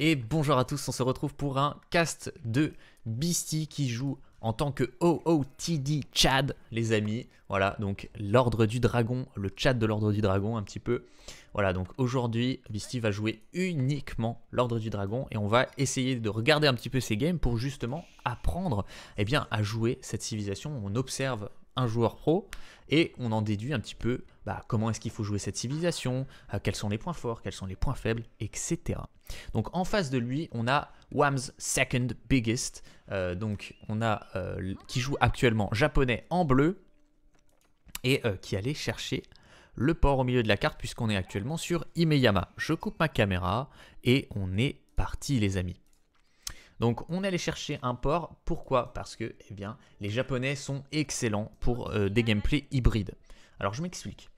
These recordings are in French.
Et bonjour à tous, on se retrouve pour un cast de Beastie qui joue en tant que OOTD Chad, les amis. Voilà, donc l'ordre du dragon, le Chad de l'ordre du dragon un petit peu. Voilà, donc aujourd'hui, Beastie va jouer uniquement l'ordre du dragon et on va essayer de regarder un petit peu ses games pour justement apprendre et eh bien, à jouer cette civilisation. On observe un joueur pro, et on en déduit un petit peu bah, comment est-ce qu'il faut jouer cette civilisation, euh, quels sont les points forts, quels sont les points faibles, etc. Donc en face de lui, on a Wham's Second Biggest, euh, donc on a euh, qui joue actuellement japonais en bleu et qui allait chercher le port au milieu de la carte puisqu'on est actuellement sur Imeyama. Je coupe ma caméra et on est parti les amis. Donc on allait chercher un port. Pourquoi Parce que eh bien, les Japonais sont excellents pour euh, des gameplays hybrides. Alors je m'explique.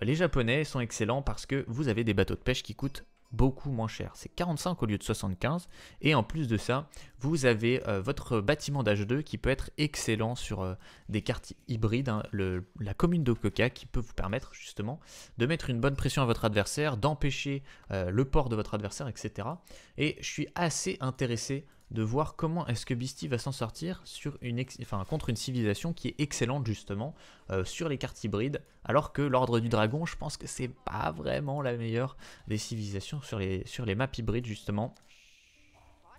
Euh, les Japonais sont excellents parce que vous avez des bateaux de pêche qui coûtent beaucoup moins cher. C'est 45 au lieu de 75. Et en plus de ça, vous avez euh, votre bâtiment d'âge 2 qui peut être excellent sur des cartes hybrides. Hein. la commune de qui peut vous permettre justement de mettre une bonne pression à votre adversaire, d'empêcher le port de votre adversaire, etc. Et je suis assez intéressé de voir comment est-ce que Beastie va s'en sortir sur une enfin, contre une civilisation qui est excellente justement euh, sur les cartes hybrides, alors que l'Ordre du Dragon, je pense que c'est pas vraiment la meilleure des civilisations sur les, sur les maps hybrides justement.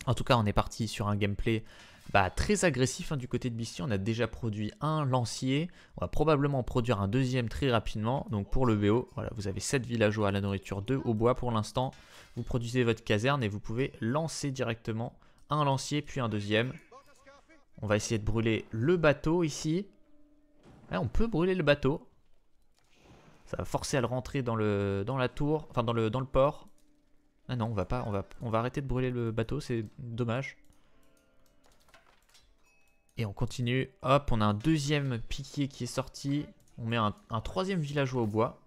En tout cas, on est parti sur un gameplay bah, très agressif hein, du côté de Beastie. On a déjà produit un lancier. On va probablement produire un deuxième très rapidement. Donc pour le BO, voilà, vous avez 7 villageois à la nourriture, 2 au bois pour l'instant. Vous produisez votre caserne et vous pouvez lancer directement un lancier, puis un deuxième. On va essayer de brûler le bateau ici. on peut brûler le bateau. Ça va forcer à le rentrer dans, le, dans la tour, enfin dans le, dans le port. Ah non, on va pas, on va, on va arrêter de brûler le bateau, c'est dommage. Et on continue. Hop, on a un deuxième piquet qui est sorti. On met un, troisième villageois au bois.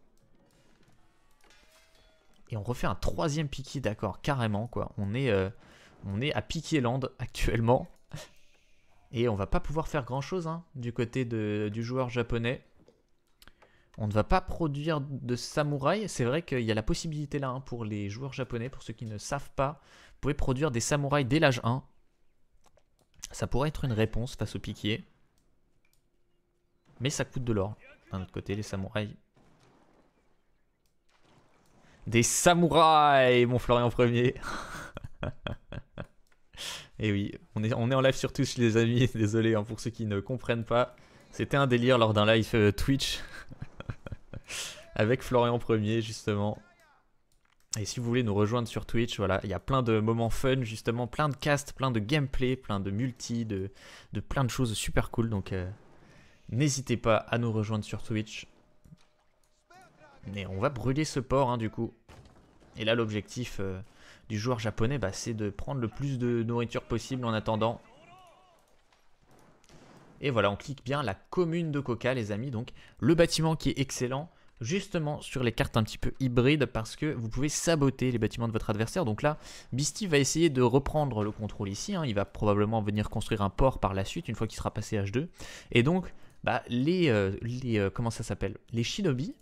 Et on refait un troisième piquet. d'accord, carrément quoi. On est, euh, on est à Land actuellement. Et on va pas pouvoir faire grand chose hein, du côté du joueur japonais. On ne va pas produire de samouraïs. C'est vrai qu'il y a la possibilité là hein, pour les joueurs japonais, pour ceux qui ne savent pas. Vous pouvez produire des samouraïs dès l'âge 1. Ça pourrait être une réponse face au piquier. Mais ça coûte de l'or. D'un autre côté, les samouraïs. Des samouraïs, mon Florian premier. Et oui, on est, on est en live sur Twitch, les amis. Désolé hein, pour ceux qui ne comprennent pas. C'était un délire lors d'un live euh, Twitch avec Florian Premier, justement. Et si vous voulez nous rejoindre sur Twitch, voilà, il y a plein de moments fun, justement, plein de casts, plein de gameplay, plein de multi, de, plein de choses super cool. Donc, euh, n'hésitez pas à nous rejoindre sur Twitch. Mais on va brûler ce port, hein, du coup. Et là, l'objectif. Euh, du joueur japonais, bah, c'est de prendre le plus de nourriture possible en attendant. Et voilà, on clique bien la commune de Coca, les amis. Donc, le bâtiment qui est excellent, justement sur les cartes un petit peu hybrides, parce que vous pouvez saboter les bâtiments de votre adversaire. Donc là, Beastie va essayer de reprendre le contrôle ici. Hein. Il va probablement venir construire un port par la suite, une fois qu'il sera passé H2. Et donc, bah, les, euh, euh, comment ça s'appelle Les shinobi,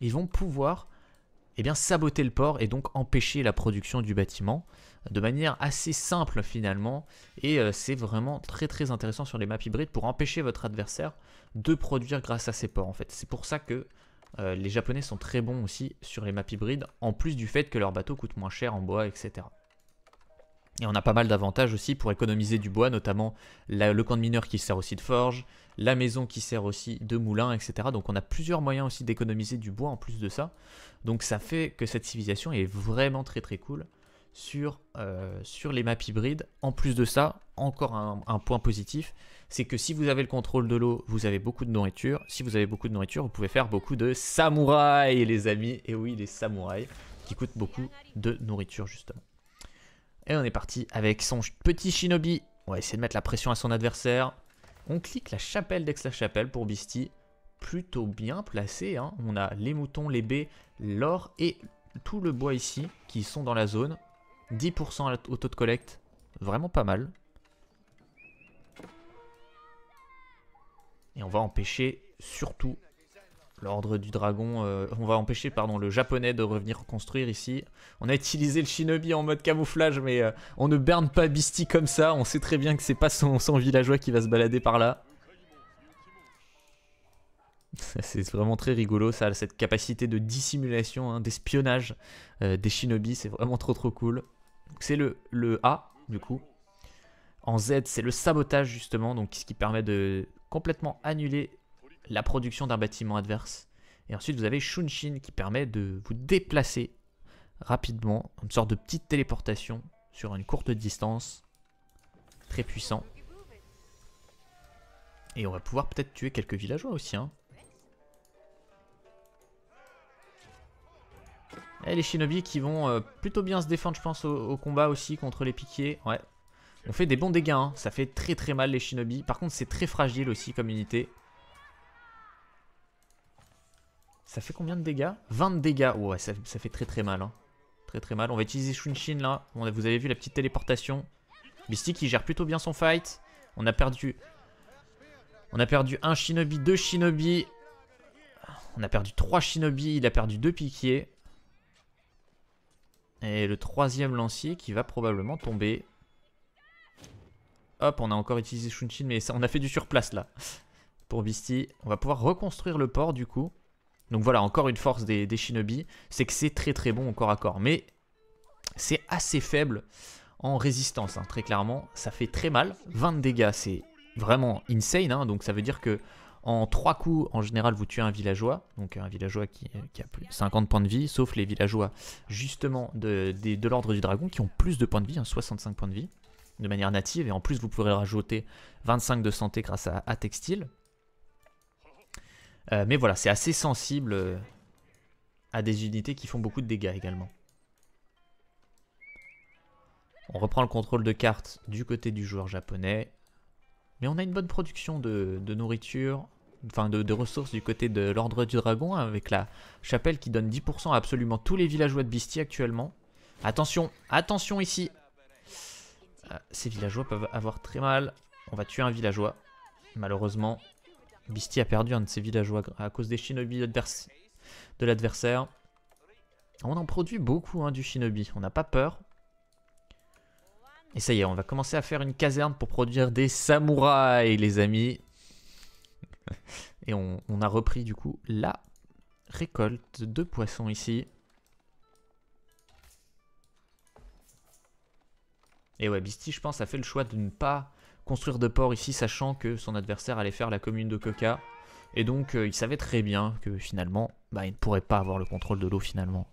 ils vont pouvoir et eh bien, saboter le port et donc empêcher la production du bâtiment de manière assez simple finalement. Et euh, c'est vraiment très très intéressant sur les maps hybrides pour empêcher votre adversaire de produire grâce à ses ports en fait. C'est pour ça que euh, les japonais sont très bons aussi sur les maps hybrides, en plus du fait que leurs bateaux coûtent moins cher en bois, etc. Et on a pas mal d'avantages aussi pour économiser du bois, notamment le camp de mineur qui sert aussi de forge, la maison qui sert aussi de moulin, etc. Donc on a plusieurs moyens aussi d'économiser du bois en plus de ça. Donc ça fait que cette civilisation est vraiment très très cool sur, euh, sur les maps hybrides. En plus de ça, encore un point positif, c'est que si vous avez le contrôle de l'eau, vous avez beaucoup de nourriture. Si vous avez beaucoup de nourriture, vous pouvez faire beaucoup de samouraïs, les amis. Et oui, les samouraïs qui coûtent beaucoup de nourriture justement. Et on est parti avec son petit shinobi. On va essayer de mettre la pression à son adversaire. On clique la chapelle d'Aix-la-Chapelle pour Bisti. Plutôt bien placé. Hein. On a les moutons, les baies, l'or et tout le bois ici qui sont dans la zone. 10% au taux de collecte. Vraiment pas mal. Et on va empêcher surtout l'ordre du dragon. Euh, on va empêcher pardon, le japonais de revenir construire ici. On a utilisé le shinobi en mode camouflage, mais euh, on ne berne pas Bisti comme ça. On sait très bien que c'est pas son, villageois qui va se balader par là. C'est vraiment très rigolo, ça cette capacité de dissimulation, hein, d'espionnage euh, des shinobi, c'est vraiment trop trop cool. C'est le, le A, du coup. En Z, c'est le sabotage justement, donc ce qui permet de complètement annuler la production d'un bâtiment adverse. Et ensuite, vous avez Shunshin qui permet de vous déplacer rapidement, une sorte de petite téléportation sur une courte distance. Très puissant. Et on va pouvoir peut-être tuer quelques villageois aussi. Et hein. eh, les shinobi qui vont euh, plutôt bien se défendre, je pense, au, combat aussi contre les piquiers. Ouais. On fait des bons dégâts, hein. ça fait très très mal les shinobi. Par contre, c'est très fragile aussi comme unité. Ça fait combien de dégâts 20 dégâts. Ouais, ça, fait très très mal. Hein. Très très mal. On va utiliser Shunshin là. vous avez vu la petite téléportation. Bisty qui gère plutôt bien son fight. On a perdu... On a perdu un shinobi, deux shinobi. On a perdu trois shinobi. Il a perdu deux piquiers. Et le troisième lancier qui va probablement tomber. Hop, on a encore utilisé Shunshin, mais ça, on a fait du surplace là. Pour Bisty. on va pouvoir reconstruire le port du coup. Donc voilà, encore une force des, Shinobi, c'est que c'est très très bon au corps à corps. Mais c'est assez faible en résistance, hein, très clairement. Ça fait très mal. 20 dégâts, c'est vraiment insane. Hein. donc ça veut dire que en 3 coups, en général, vous tuez un villageois. Donc un villageois qui, a plus 50 points de vie, sauf les villageois justement de, l'ordre du dragon qui ont plus de points de vie, 65 hein, points de vie de manière native. Et en plus, vous pourrez rajouter 25 de santé grâce à, à textile. Euh, mais voilà, c'est assez sensible euh, à des unités qui font beaucoup de dégâts également. On reprend le contrôle de cartes du côté du joueur japonais. Mais on a une bonne production de, nourriture, enfin de, ressources du côté de l'Ordre du Dragon, hein, avec la chapelle qui donne 10% à absolument tous les villageois de Bistie actuellement. Attention, attention ici euh, Ces villageois peuvent avoir très mal. On va tuer un villageois, malheureusement. Bisty a perdu un de ses villageois à cause des shinobi de l'adversaire. On en produit beaucoup hein, du shinobi, on n'a pas peur. Et ça y est, on va commencer à faire une caserne pour produire des samouraïs, les amis. Et on, a repris du coup la récolte de poissons ici. Et ouais, Bisty, je pense, a fait le choix de ne pas construire de port ici, sachant que son adversaire allait faire la commune de Coca. Et donc, euh, il savait très bien que finalement, bah, il ne pourrait pas avoir le contrôle de l'eau finalement.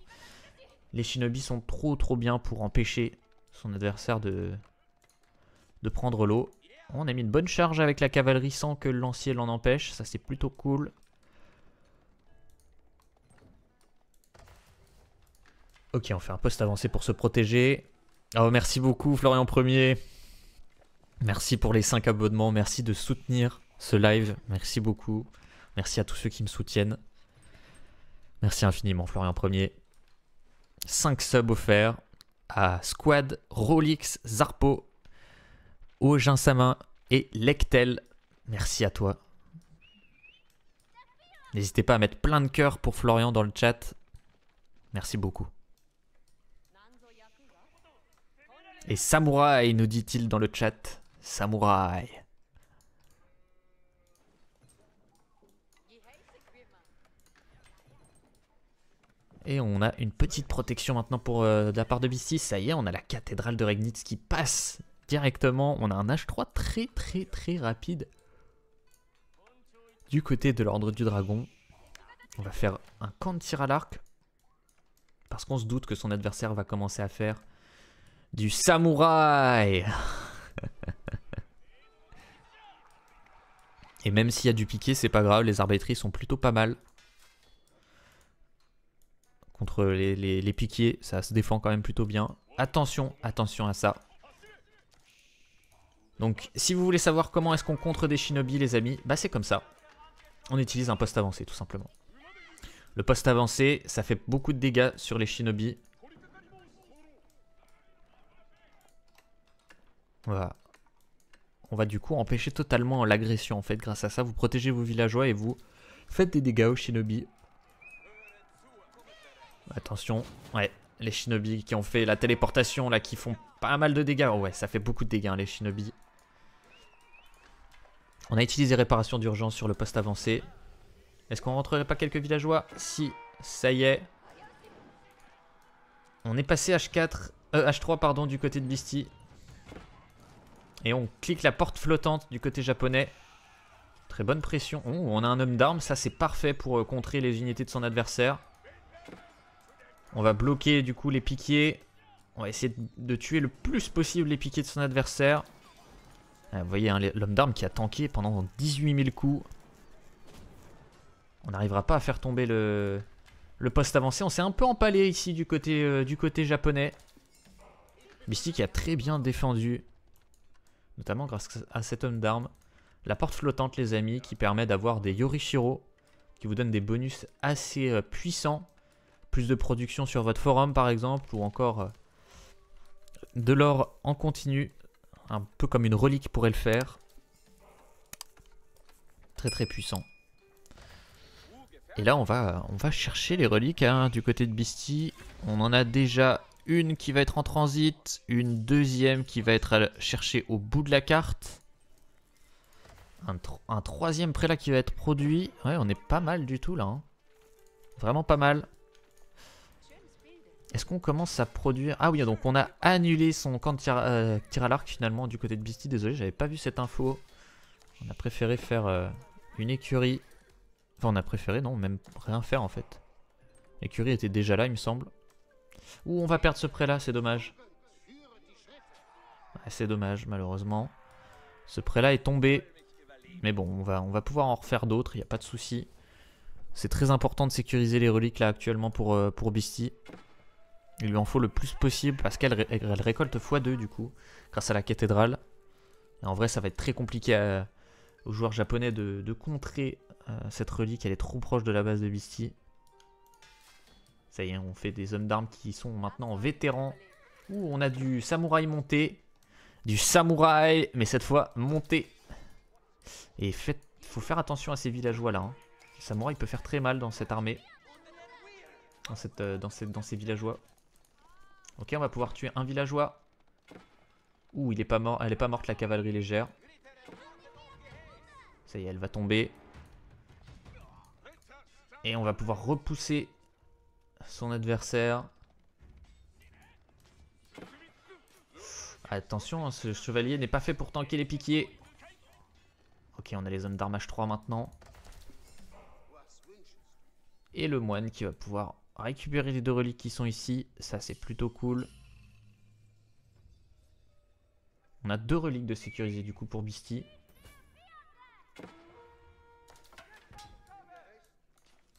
Les shinobi sont trop trop bien pour empêcher son adversaire de, de prendre l'eau. On a mis une bonne charge avec la cavalerie sans que le lancier l'en empêche. Ça, c'est plutôt cool. Ok, on fait un poste avancé pour se protéger. Oh, merci beaucoup, Florian Premier. Merci pour les 5 abonnements, merci de soutenir ce live, merci beaucoup. Merci à tous ceux qui me soutiennent. Merci infiniment Florian Premier. 5 subs offerts à Squad, Rolix, Zarpo, Augin et Lectel. Merci à toi. N'hésitez pas à mettre plein de cœurs pour Florian dans le chat. Merci beaucoup. Et Samurai nous dit-il dans le chat. Samouraï. Et on a une petite protection maintenant pour euh, de la part de B6. Ça y est, on a la cathédrale de Regnitz qui passe directement. On a un H3 très très très rapide du côté de l'ordre du dragon. On va faire un camp de tir à l'arc. Parce qu'on se doute que son adversaire va commencer à faire du samouraï. Et même s'il y a du piqué, c'est pas grave, les arbitries sont plutôt pas mal. Contre les, les, ça se défend quand même plutôt bien. Attention, attention à ça. Donc si vous voulez savoir comment est-ce qu'on contre des shinobi les amis, bah c'est comme ça. On utilise un poste avancé tout simplement. Le poste avancé, ça fait beaucoup de dégâts sur les shinobi. Voilà, on va du coup empêcher totalement l'agression en fait. Grâce à ça, vous protégez vos villageois et vous faites des dégâts aux shinobi. Attention, ouais, les shinobi qui ont fait la téléportation là, qui font pas mal de dégâts. ouais, ça fait beaucoup de dégâts les shinobi. On a utilisé réparation d'urgence sur le poste avancé. Est-ce qu'on rentrerait pas quelques villageois Si, ça y est. On est passé H4, euh, H3 pardon, du côté de Bisty. Et on clique la porte flottante du côté japonais. Très bonne pression. on a un homme d'armes. Ça, c'est parfait pour euh, contrer les unités de son adversaire. On va bloquer du coup les piquiers. On va essayer de tuer le plus possible les piquets de son adversaire. Ah, vous voyez, hein, l'homme d'armes qui a tanké pendant 18 000 coups. On n'arrivera pas à faire tomber le, poste avancé. On s'est un peu empalé ici du côté, euh, du côté japonais. Mystique a très bien défendu notamment grâce à cet homme d'armes. La porte flottante, les amis, qui permet d'avoir des Yorishiro, qui vous donnent des bonus assez euh, puissants. Plus de production sur votre forum, par exemple, ou encore euh, de l'or en continu. Un peu comme une relique pourrait le faire. Très très puissant. Et là, on va, on va chercher les reliques hein, du côté de Beastie. On en a déjà une qui va être en transit, une deuxième qui va être cherchée au bout de la carte. Un, troisième un troisième qui va être produit. Ouais, on est pas mal du tout là. Hein. Vraiment pas mal. Est-ce qu'on commence à produire... Ah oui, donc on a annulé son camp de euh, tir, à l'arc finalement du côté de Beastie. Désolé, j'avais pas vu cette info. On a préféré faire euh, une écurie. Enfin, on a préféré, non, même rien faire en fait. L'écurie était déjà là, il me semble. Ouh, on va perdre ce prêt-là, c'est dommage. c'est dommage, malheureusement. Ce prêt-là est tombé. Mais bon, on va, on va pouvoir en refaire d'autres, il n'y a pas de souci. C'est très important de sécuriser les reliques là actuellement pour, euh, pour Beastie. Il lui en faut le plus possible parce qu'elle récolte x2 du coup, grâce à la cathédrale. en vrai, ça va être très compliqué aux joueurs japonais de, de contrer euh, cette relique, elle est trop proche de la base de Beastie. Ça y est, on fait des hommes d'armes qui sont maintenant vétérans. Ouh, on a du samouraï monté. Du samouraï, mais cette fois monté. Et faut faire attention à ces villageois là. Hein. Le samouraï peut faire très mal dans cette armée. Euh, dans, cette, dans, ces villageois. Ok, on va pouvoir tuer un villageois. Ouh, il est pas mort, elle est pas morte la cavalerie légère. Ça y est, elle va tomber. Et on va pouvoir repousser son adversaire. Attention, hein, ce chevalier n'est pas fait pour tanker les piquiers. Ok, on a les hommes d'armage 3 maintenant. Et le moine qui va pouvoir récupérer les deux reliques qui sont ici. Ça, c'est plutôt cool. On a deux reliques de sécuriser du coup pour bisti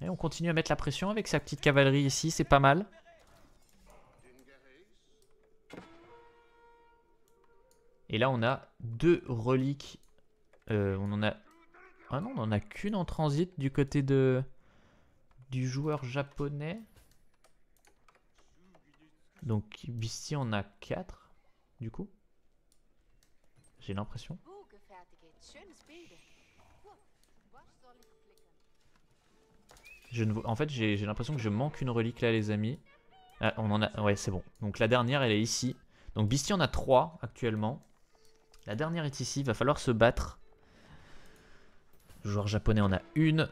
on continue à mettre la pression avec sa petite cavalerie ici, c'est pas mal. Et là, on a deux reliques. Euh, on en a... Ah non, on en a qu'une en transit du côté de... du joueur japonais. Donc ici, on a quatre, du coup. J'ai l'impression. En fait, j'ai l'impression que je manque une relique là, les amis. Ah, on en a... Ouais, c'est bon. Donc la dernière, elle est ici. Donc Beastie en a 3 actuellement. La dernière est ici, il va falloir se battre. Le joueur japonais en a une.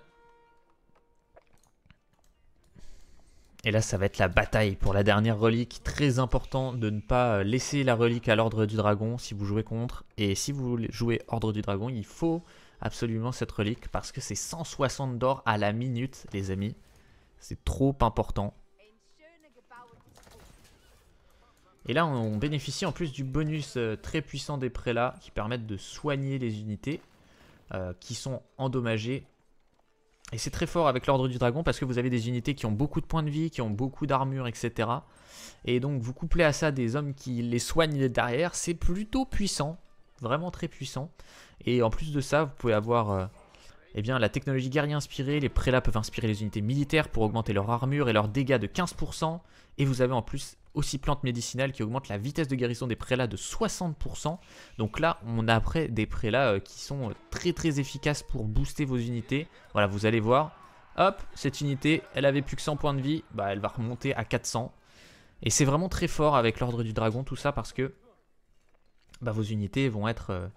Et là, ça va être la bataille pour la dernière relique. Très important de ne pas laisser la relique à l'ordre du dragon si vous jouez contre. Et si vous voulez jouer ordre du dragon, il faut absolument cette relique parce que c'est 160 d'or à la minute, les amis. C'est trop important. Et là, on bénéficie en plus du bonus euh, très puissant des prélats qui permettent de soigner les unités euh, qui sont endommagées. Et c'est très fort avec l'ordre du dragon parce que vous avez des unités qui ont beaucoup de points de vie, qui ont beaucoup d'armure, etc. Et donc vous couplez à ça des hommes qui les soignent derrière, c'est plutôt puissant vraiment très puissant. Et en plus de ça, vous pouvez avoir euh, eh bien, la technologie guerrier inspirée. Les prélats peuvent inspirer les unités militaires pour augmenter leur armure et leurs dégâts de 15%. Et vous avez en plus aussi Plante Médicinale qui augmente la vitesse de guérison des prélats de 60%. Donc là, on a après des prélats euh, qui sont euh, très très efficaces pour booster vos unités. Voilà, vous allez voir. Hop, cette unité, elle avait plus que 100 points de vie. Bah, elle va remonter à 400. Et c'est vraiment très fort avec l'ordre du dragon, tout ça, parce que bah, vos unités vont être, euh,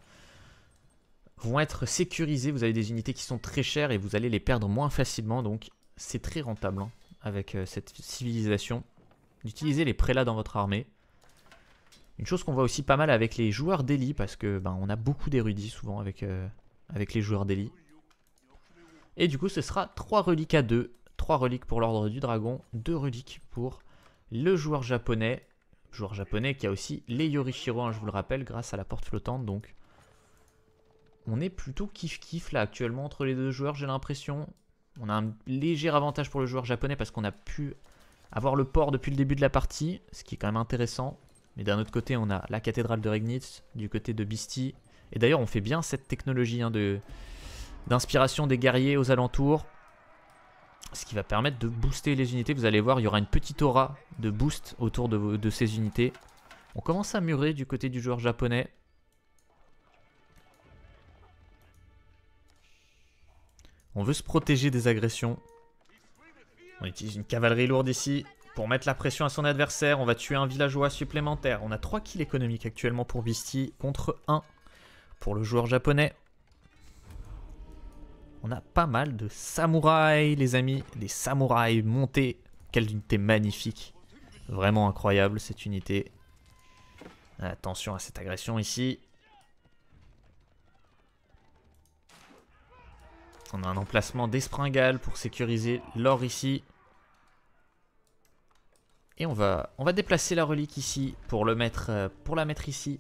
vont être sécurisées. Vous avez des unités qui sont très chères et vous allez les perdre moins facilement. Donc c'est très rentable hein, avec euh, cette civilisation. D'utiliser les prélats dans votre armée. Une chose qu'on voit aussi pas mal avec les joueurs d'élite parce que ben, on a beaucoup d'érudits souvent avec, euh, avec les joueurs d'élite. Et du coup ce sera 3 reliques à 2, 3 reliques pour l'ordre du dragon, 2 reliques pour le joueur japonais joueur japonais qui a aussi les Yorishiro, hein, je vous le rappelle, grâce à la porte flottante. Donc, on est plutôt kiff-kiff là actuellement entre les deux joueurs, j'ai l'impression. On a un léger avantage pour le joueur japonais parce qu'on a pu avoir le port depuis le début de la partie, ce qui est quand même intéressant. Mais d'un autre côté, on a la cathédrale de Regnitz du côté de Bisti. Et d'ailleurs, on fait bien cette technologie hein, d'inspiration des guerriers aux alentours ce qui va permettre de booster les unités. Vous allez voir, il y aura une petite aura de boost autour de, ces unités. On commence à murer du côté du joueur japonais. On veut se protéger des agressions. On utilise une cavalerie lourde ici pour mettre la pression à son adversaire. On va tuer un villageois supplémentaire. On a 3 kills économiques actuellement pour Visti contre 1 pour le joueur japonais on a pas mal de samouraïs, les amis. Des samouraïs montés. Quelle unité magnifique. Vraiment incroyable, cette unité. Attention à cette agression ici. On a un emplacement d'espringale pour sécuriser l'or ici. Et on va, on va déplacer la relique ici pour, le mettre, euh, pour la mettre ici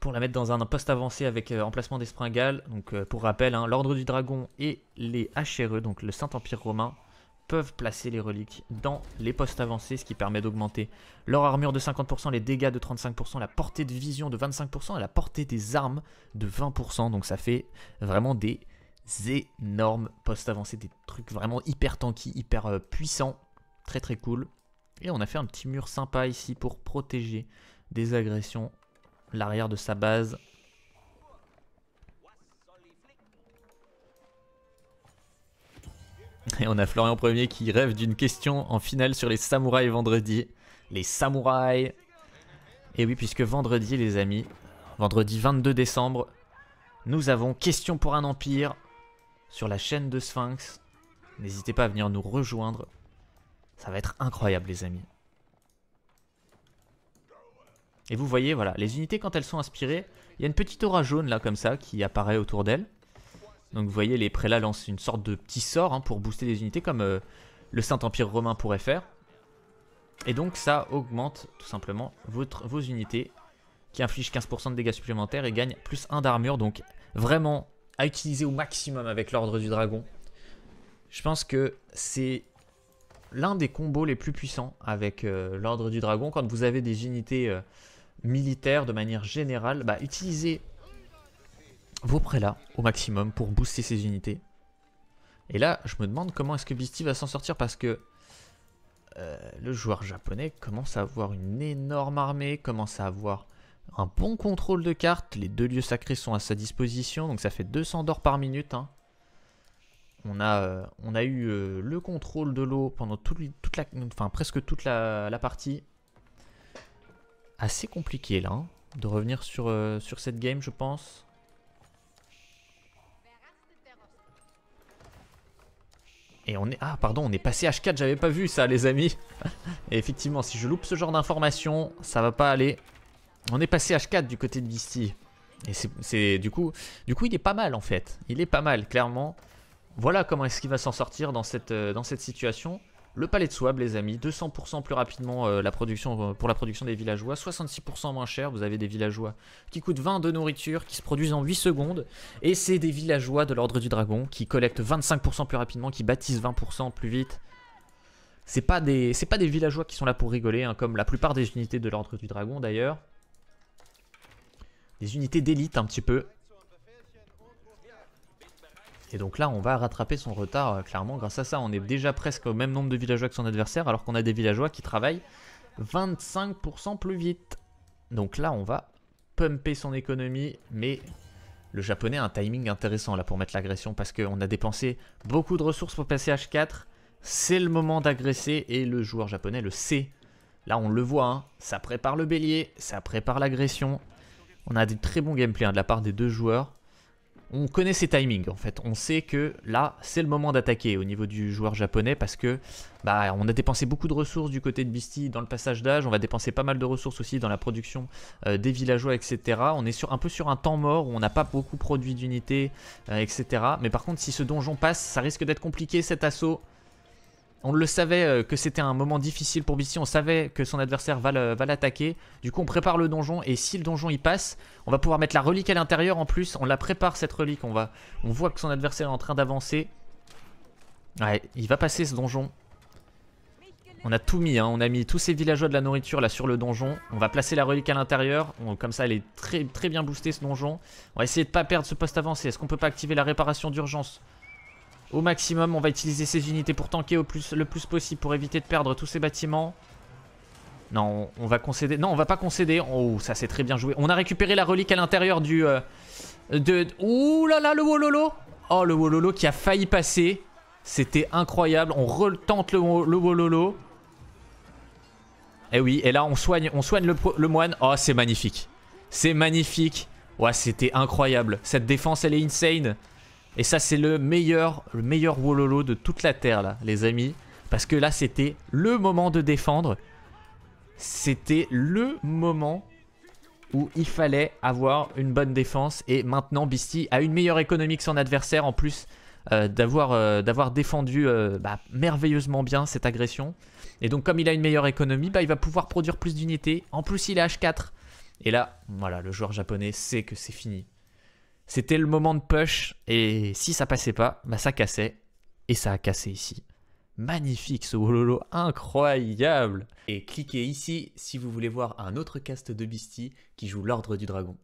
pour la mettre dans un poste avancé avec emplacement euh, emplacement d'espringale. Donc euh, pour rappel, hein, l'ordre du dragon et les HRE, donc le Saint-Empire romain, peuvent placer les reliques dans les postes avancés, ce qui permet d'augmenter leur armure de 50%, les dégâts de 35%, la portée de vision de 25% et la portée des armes de 20%. Donc ça fait vraiment des énormes postes avancés, des trucs vraiment hyper tanky, hyper euh, puissants, très très cool. Et on a fait un petit mur sympa ici pour protéger des agressions l'arrière de sa base. Et on a Florian Premier qui rêve d'une question en finale sur les samouraïs vendredi. Les samouraïs Et oui, puisque vendredi, les amis, vendredi 22 décembre, nous avons Question pour un empire sur la chaîne de Sphinx. N'hésitez pas à venir nous rejoindre. Ça va être incroyable, les amis. Et vous voyez, voilà, les unités quand elles sont inspirées, il y a une petite aura jaune là comme ça qui apparaît autour d'elles. Donc vous voyez, les prélats lancent une sorte de petit sort hein, pour booster les unités comme euh, le Saint-Empire romain pourrait faire. Et donc ça augmente tout simplement votre, vos unités qui infligent 15% de dégâts supplémentaires et gagnent plus 1 d'armure. Donc vraiment à utiliser au maximum avec l'ordre du dragon. Je pense que c'est l'un des combos les plus puissants avec euh, l'ordre du dragon. Quand vous avez des unités euh, militaire de manière générale, bah, utilisez vos prélats au maximum pour booster ses unités. Et là, je me demande comment est-ce que Beastie va s'en sortir parce que euh, le joueur japonais commence à avoir une énorme armée, commence à avoir un bon contrôle de cartes. Les deux lieux sacrés sont à sa disposition, donc ça fait 200 d'or par minute. Hein. On, a, euh, on a eu euh, le contrôle de l'eau pendant toute, la, enfin, presque toute la partie assez compliqué là, hein, de revenir sur, euh, sur cette game je pense. Et on est... Ah pardon, on est passé H4, j'avais pas vu ça les amis. Et effectivement, si je loupe ce genre d'informations, ça va pas aller. On est passé H4 du côté de Beastie. Et c'est du coup, du coup, il est pas mal en fait. Il est pas mal, clairement. Voilà comment est-ce qu'il va s'en sortir dans cette, euh, dans cette situation. Le palais de Swab, les amis, 200% plus rapidement euh, la production, euh, pour la production des villageois, 66% moins cher. Vous avez des villageois qui coûtent 20 de nourriture, qui se produisent en 8 secondes. Et c'est des villageois de l'Ordre du Dragon qui collectent 25% plus rapidement, qui bâtissent 20% plus vite. C'est pas, des, pas des villageois qui sont là pour rigoler, hein, comme la plupart des unités de l'Ordre du Dragon d'ailleurs. Des unités d'élite un petit peu. Et donc là, on va rattraper son retard, euh, clairement. Grâce à ça, on est déjà presque au même nombre de villageois que son adversaire, alors qu'on a des villageois qui travaillent 25% plus vite. Donc là, on va pumper son économie, mais le japonais a un timing intéressant là pour mettre l'agression, parce qu'on a dépensé beaucoup de ressources pour passer H4. C'est le moment d'agresser, et le joueur japonais le sait. Là, on le voit, hein. ça prépare le bélier, ça prépare l'agression. On a des très bons gameplay hein, de la part des deux joueurs on connaît ses timings en fait. On sait que là, c'est le moment d'attaquer au niveau du joueur japonais parce que bah, on a dépensé beaucoup de ressources du côté de Beastie dans le passage d'âge. On va dépenser pas mal de ressources aussi dans la production euh, des villageois, etc. On est sur, un peu sur un temps mort où on n'a pas beaucoup produit d'unités, euh, etc. Mais par contre, si ce donjon passe, ça risque d'être compliqué cet assaut. On le savait euh, que c'était un moment difficile pour BC, on savait que son adversaire va l'attaquer. Du coup, on prépare le donjon et si le donjon il passe, on va pouvoir mettre la relique à l'intérieur en plus. On la prépare cette relique, on, va, on voit que son adversaire est en train d'avancer. Ouais, il va passer ce donjon. On a tout mis, hein. on a mis tous ces villageois de la nourriture là sur le donjon. On va placer la relique à l'intérieur, comme ça elle est très, très bien boostée ce donjon. On va essayer de pas perdre ce poste avancé. Est-ce qu'on peut pas activer la réparation d'urgence au maximum. On va utiliser ces unités pour tanker au plus, le plus possible pour éviter de perdre tous ces bâtiments. Non, on, va concéder. Non, on va pas concéder. Oh, ça c'est très bien joué. On a récupéré la relique à l'intérieur du... Euh, de... Ouh là là, le Wololo Oh, le Wololo qui a failli passer. C'était incroyable. On retente le, le Wololo. Et eh oui, et là on soigne, on soigne le, le moine. Oh, c'est magnifique. C'est magnifique. Ouais, c'était incroyable. Cette défense, elle est insane. Et ça, c'est le meilleur, le meilleur Wololo de toute la Terre, là, les amis. Parce que là, c'était le moment de défendre. C'était le moment où il fallait avoir une bonne défense. Et maintenant, Beastie a une meilleure économie que son adversaire, en plus euh, euh, d'avoir défendu euh, bah, merveilleusement bien cette agression. Et donc, comme il a une meilleure économie, bah, il va pouvoir produire plus d'unités. En plus, il est H4. Et là, voilà, le joueur japonais sait que c'est fini. C'était le moment de push et si ça passait pas, bah, ça cassait et ça a cassé ici. Magnifique ce Wololo, incroyable Et cliquez ici si vous voulez voir un autre cast de Beastie qui joue l'Ordre du Dragon.